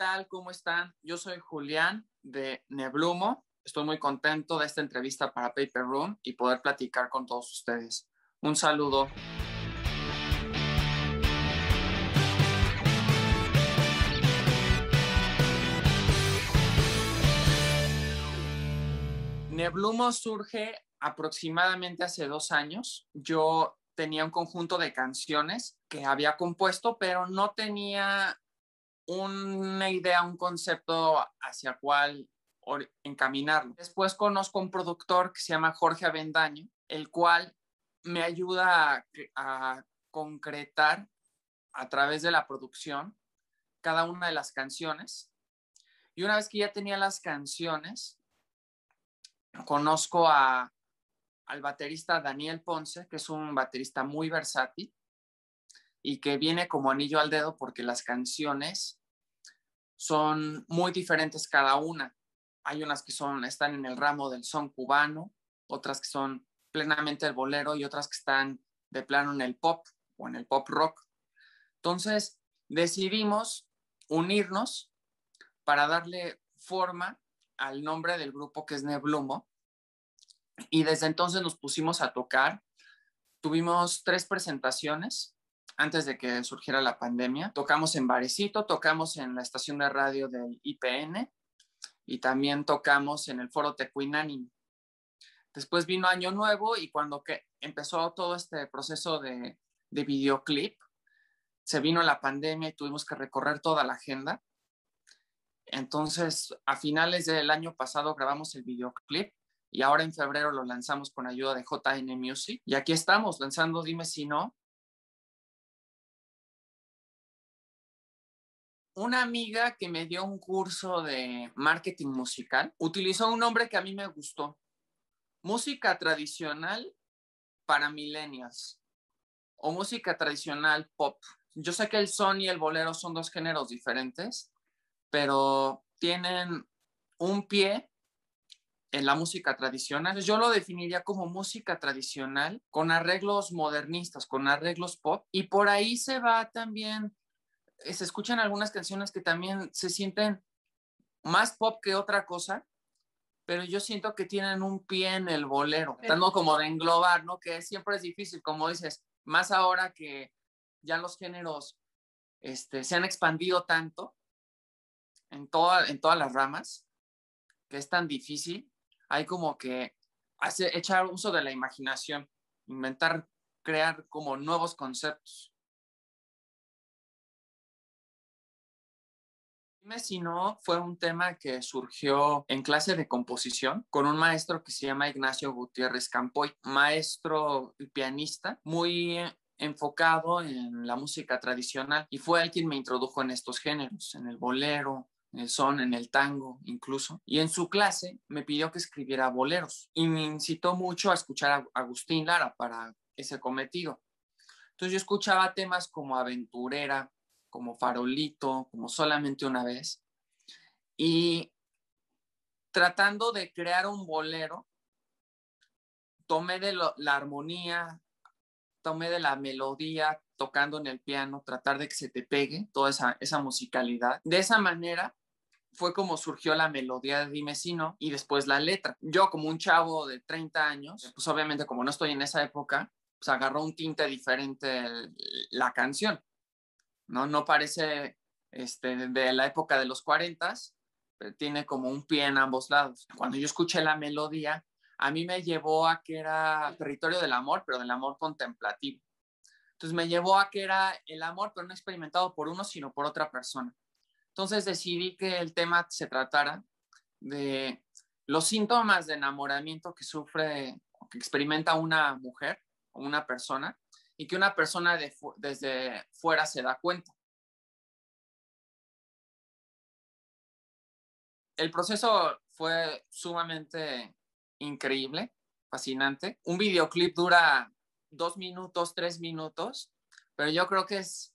tal? ¿Cómo están? Yo soy Julián de Neblumo. Estoy muy contento de esta entrevista para Paper Room y poder platicar con todos ustedes. Un saludo. Neblumo surge aproximadamente hace dos años. Yo tenía un conjunto de canciones que había compuesto, pero no tenía una idea, un concepto hacia el cual encaminarlo. Después conozco un productor que se llama Jorge Avendaño, el cual me ayuda a, concretar a través de la producción cada una de las canciones. Y una vez que ya tenía las canciones, conozco al baterista Daniel Ponce, que es un baterista muy versátil y que viene como anillo al dedo porque las canciones son muy diferentes cada una. Hay unas que son, están en el ramo del son cubano, otras que son plenamente el bolero y otras que están de plano en el pop o en el pop rock. Entonces decidimos unirnos para darle forma al nombre del grupo que es Neblumo y desde entonces nos pusimos a tocar. Tuvimos tres presentaciones antes de que surgiera la pandemia. Tocamos en Varecito, tocamos en la estación de radio del IPN y también tocamos en el foro Tecuinánime. Después vino Año Nuevo y cuando empezó todo este proceso de videoclip, se vino la pandemia y tuvimos que recorrer toda la agenda. Entonces, a finales del año pasado grabamos el videoclip y ahora en febrero lo lanzamos con ayuda de JN Music. Y aquí estamos lanzando Dime si no, una amiga que me dio un curso de marketing musical utilizó un nombre que a mí me gustó. Música tradicional para millennials o música tradicional pop. Yo sé que el son y el bolero son dos géneros diferentes, pero tienen un pie en la música tradicional. Yo lo definiría como música tradicional con arreglos modernistas, con arreglos pop. Y por ahí se va también eh, se escuchan algunas canciones que también se sienten más pop que otra cosa, pero yo siento que tienen un pie en el bolero, tratando como de englobar, ¿no? Que siempre es difícil, como dices, más ahora que ya los géneros este, se han expandido tanto en, toda, en todas las ramas, que es tan difícil, hay como que hacer, echar uso de la imaginación, inventar, crear como nuevos conceptos. Dime si no fue un tema que surgió en clase de composición con un maestro que se llama Ignacio Gutiérrez Campoy, maestro y pianista muy enfocado en la música tradicional y fue él quien me introdujo en estos géneros, en el bolero, en el son, en el tango incluso. Y en su clase me pidió que escribiera boleros y me incitó mucho a escuchar a Agustín Lara para ese cometido. Entonces yo escuchaba temas como Aventurera, como farolito, como solamente una vez, y tratando de crear un bolero, tomé de la armonía, tomé de la melodía, tocando en el piano, tratar de que se te pegue toda esa, musicalidad. De esa manera fue como surgió la melodía de Dime y después la letra. Yo como un chavo de 30 años, pues obviamente como no estoy en esa época, pues agarró un tinte diferente la canción. ¿no? parece este, de la época de los 40, pero eh, tiene como un pie en ambos lados. Cuando yo escuché la melodía, a mí me llevó a que era territorio del amor, pero del amor contemplativo. Entonces me llevó a que era el amor, pero no experimentado por uno, sino por otra persona. Entonces decidí que el tema se tratara de los síntomas de enamoramiento que sufre que experimenta una mujer o una persona y que una persona desde fuera se da cuenta. El proceso fue sumamente increíble, fascinante. Un videoclip dura dos minutos, tres minutos, pero yo creo que es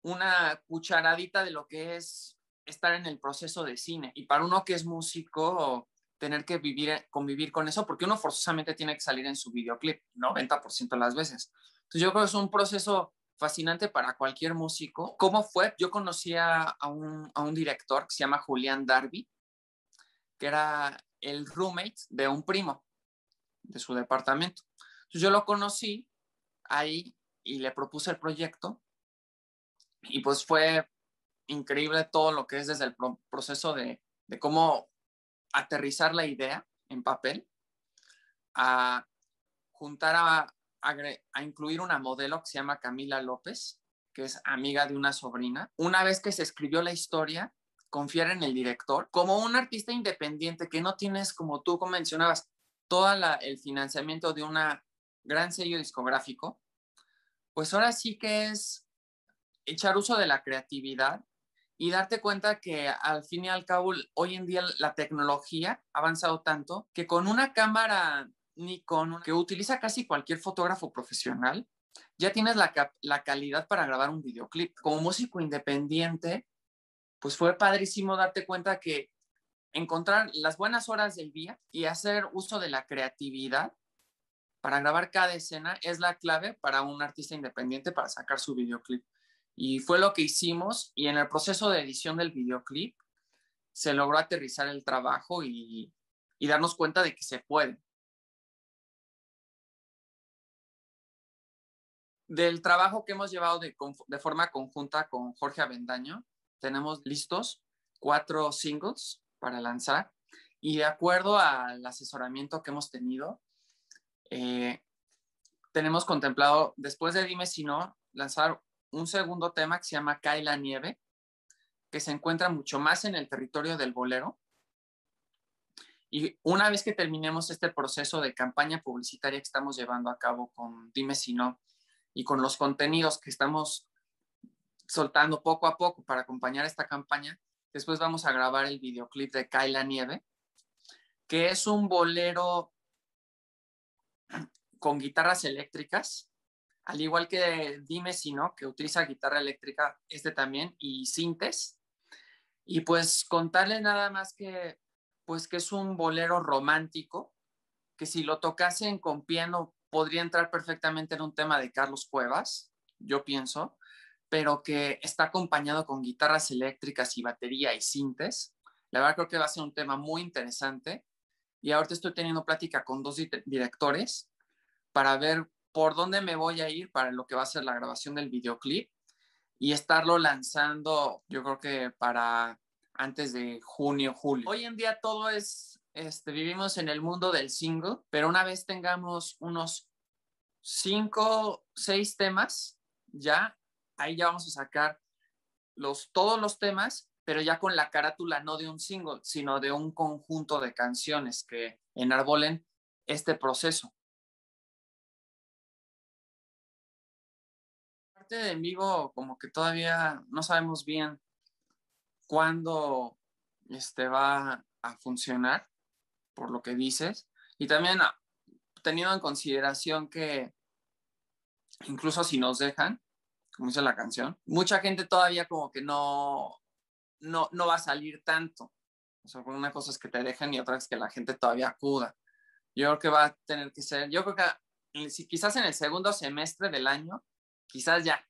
una cucharadita de lo que es estar en el proceso de cine. Y para uno que es músico, tener que vivir, convivir con eso, porque uno forzosamente tiene que salir en su videoclip, 90% de las veces yo creo que es un proceso fascinante para cualquier músico. ¿Cómo fue? Yo conocía a un, a un director que se llama Julián Darby, que era el roommate de un primo de su departamento. yo lo conocí ahí y le propuse el proyecto y pues fue increíble todo lo que es desde el proceso de, de cómo aterrizar la idea en papel a juntar a a incluir una modelo que se llama Camila López, que es amiga de una sobrina. Una vez que se escribió la historia, confiar en el director. Como un artista independiente que no tienes, como tú mencionabas, todo el financiamiento de un gran sello discográfico, pues ahora sí que es echar uso de la creatividad y darte cuenta que al fin y al cabo hoy en día la tecnología ha avanzado tanto que con una cámara ni que utiliza casi cualquier fotógrafo profesional, ya tienes la, calidad para grabar un videoclip. Como músico independiente, pues fue padrísimo darte cuenta que encontrar las buenas horas del día y hacer uso de la creatividad para grabar cada escena es la clave para un artista independiente para sacar su videoclip. Y fue lo que hicimos y en el proceso de edición del videoclip se logró aterrizar el trabajo y, y darnos cuenta de que se puede. del trabajo que hemos llevado de, forma conjunta con Jorge Avendaño, tenemos listos cuatro singles para lanzar y de acuerdo al asesoramiento que hemos tenido, eh, tenemos contemplado, después de Dime si no, lanzar un segundo tema que se llama Cae la nieve, que se encuentra mucho más en el territorio del bolero. Y una vez que terminemos este proceso de campaña publicitaria que estamos llevando a cabo con Dime si no, y con los contenidos que estamos soltando poco a poco para acompañar esta campaña, después vamos a grabar el videoclip de la Nieve, que es un bolero con guitarras eléctricas, al igual que Dime si no, que utiliza guitarra eléctrica, este también, y sintes. Y pues contarle nada más que, pues que es un bolero romántico, que si lo tocasen con piano podría entrar perfectamente en un tema de Carlos Cuevas, yo pienso, pero que está acompañado con guitarras eléctricas y batería y sintes. La verdad creo que va a ser un tema muy interesante. Y ahorita estoy teniendo plática con dos directores para ver por dónde me voy a ir para lo que va a ser la grabación del videoclip y estarlo lanzando, yo creo que para antes de junio, julio. Hoy en día todo es este, vivimos en el mundo del single, pero una vez tengamos unos cinco, seis temas, ya ahí ya vamos a sacar los, todos los temas, pero ya con la carátula no de un single, sino de un conjunto de canciones que enarbolen este proceso. Parte de en vivo, como que todavía no sabemos bien cuándo este va a funcionar por lo que dices, y también ah, teniendo en consideración que incluso si nos dejan, como dice la canción, mucha gente todavía como que no, no, no va a salir tanto. O sea, una cosa es que te dejan y otra es que la gente todavía acuda. Yo creo que va a tener que ser, yo creo que ah, si quizás en el segundo semestre del año, quizás ya,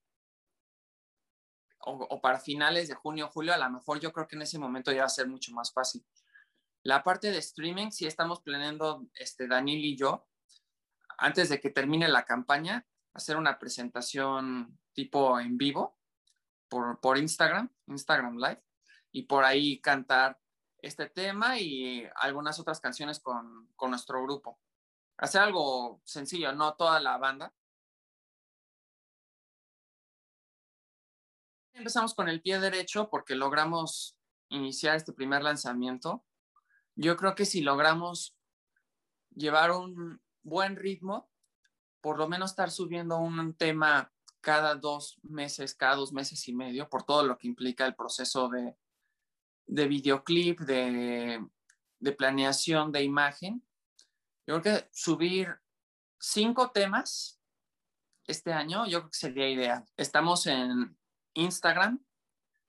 o, para finales de junio, o julio, a lo mejor yo creo que en ese momento ya va a ser mucho más fácil. La parte de streaming, si estamos planeando, este, Daniel y yo, antes de que termine la campaña, hacer una presentación tipo en vivo por, Instagram, Instagram Live, y por ahí cantar este tema y algunas otras canciones con, con nuestro grupo. Hacer algo sencillo, no toda la banda, empezamos con el pie derecho porque logramos iniciar este primer lanzamiento yo creo que si logramos llevar un buen ritmo, por lo menos estar subiendo un tema cada dos meses, cada dos meses y medio, por todo lo que implica el proceso de, videoclip, de, planeación de imagen. Yo creo que subir cinco temas este año, yo creo que sería idea Estamos en Instagram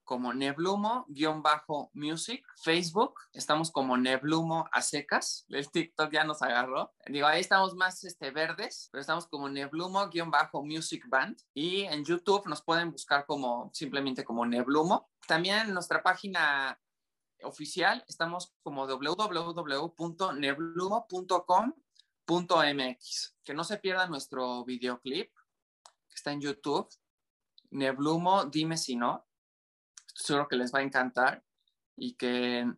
como Neblumo-music, Facebook, estamos como Neblumo a secas, el TikTok ya nos agarró. Digo, ahí estamos más este, verdes, pero estamos como Neblumo-music band y en YouTube nos pueden buscar como simplemente como Neblumo. También en nuestra página oficial estamos como www.neblumo.com.mx. Que no se pierda nuestro videoclip que está en YouTube. Neblumo, dime si no, seguro que les va a encantar y que,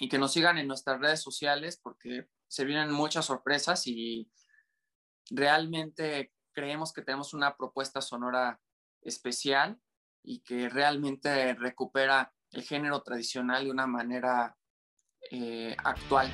y que nos sigan en nuestras redes sociales porque se vienen muchas sorpresas y realmente creemos que tenemos una propuesta sonora especial y que realmente recupera el género tradicional de una manera eh, actual.